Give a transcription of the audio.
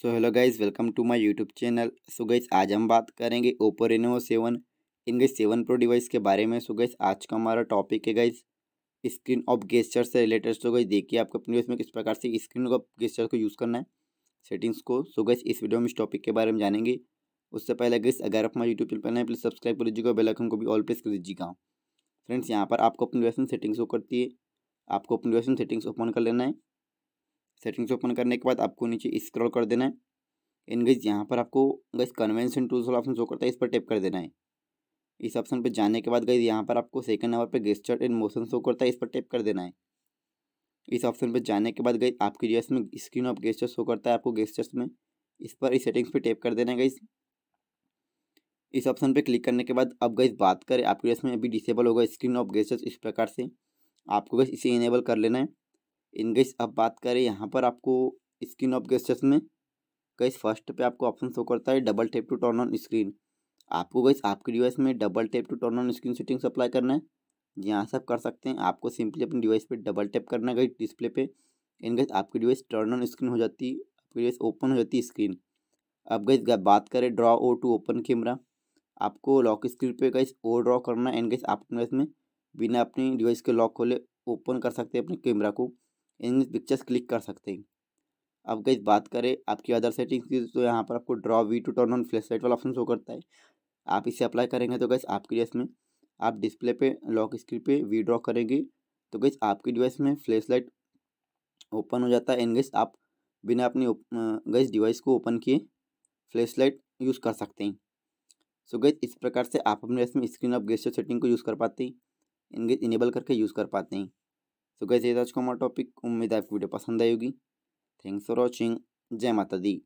so hello guys welcome to my YouTube channel so guys आज हम बात करेंगे ओप्पो रेनो सेवन गई सेवन प्रो डिवाइस के बारे में सो so, गाइज आज का हमारा टॉपिक है गाइज स्क्रीन ऑफ गेस्टर से रिलेटेड सो गई देखिए आपको अपने इसमें किस प्रकार से स्क्रीन ऑफ गेस्टर को यूज़ करना है सेटिंग्स को सो so, गाइज इस वीडियो में इस टॉपिक के बारे में जानेंगे उससे पहले गाइज अगर आप हमारे यूट्यूब चैनल पर प्लीज़ सब्सक्राइब कर लीजिएगा बेलाइकन को भी ऑल प्रेस कर दीजिएगा फ्रेंड्स यहाँ पर आपको अपनी सेटिंग्स को करती है आपको अपनी सेटिंग्स ओपन कर लेना है सेटिंग्स ओपन करने के बाद आपको नीचे स्क्रॉल कर देना है इन गज यहाँ पर आपको गज कन्वेंशन टूल्स वाला ऑप्शन शो करता है इस पर टैप कर देना है इस ऑप्शन पर जाने के बाद गई यहाँ पर आपको सेकंड नंबर पर गेस्टर्ड इन मोशन शो करता है इस पर टैप कर देना है इस ऑप्शन पर जाने के बाद गई आपकी डिवाइस में स्क्रीन ऑफ गेस्टर्स शो करता है आपको गेस्टर्स में इस पर इस सेटिंग्स पर टैप कर देना है गई इस ऑप्शन पर क्लिक करने के बाद अब गई बात करें आपकी डिवाइस में अभी डिसेबल होगा स्क्रीन ऑफ गेस्टर्स इस प्रकार से आपको गई इसे इनेबल कर लेना है इन गैस अब बात करें यहाँ पर आपको स्क्रीन ऑफ गेस्टर्स में गैस फर्स्ट पे आपको ऑप्शन शो करता है double tap to turn on screen आपको गैस आपके डिवाइस में double tap to turn on screen setting apply करना है जी सब कर सकते हैं आपको सिंपली अपने डिवाइस पे डबल टैप करना है गई डिस्प्ले पे इन गैस आपकी डिवाइस टर्न ऑन स्क्रीन हो जाती है आपकी डिवाइस ओपन हो जाती है स्क्रीन अब गैस बात करें draw O to open camera आपको लॉक स्क्रीन पे गैस ओ ड्रॉ करना है इन गैस आपके डिवाइस में बिना अपनी डिवाइस के लॉक खोले ओपन कर सकते हैं अपने कैमरा को इन पिक्चर्स क्लिक कर सकते हैं अब गई बात करें आपकी अदर सेटिंग्स की तो यहाँ पर आपको draw V to turn on flashlight वाला ऑप्शन शो करता है आप इसे अप्लाई करेंगे तो गैस आपके डिवाइस में आप डिस्प्ले पे लॉक स्क्रीन पे वी ड्रॉ करेंगे तो गैस आपकी डिवाइस में फ्लैश लाइट ओपन हो जाता है एंड गैस आप बिना अपनी गैस डिवाइस को ओपन किए फ्लैश लाइट यूज़ कर सकते हैं सो गैस इस प्रकार से आप अपने इसमें स्क्रीन ऑफ गेस्टर सेटिंग को यूज़ कर पाते हैं एंड गैस इनेबल करके यूज़ कर पाते हैं सो गैस ये आज का हमारा टॉपिक उम्मीद है आपकी वीडियो पसंद आएगी थैंक्स फॉर वॉचिंग जय माता दी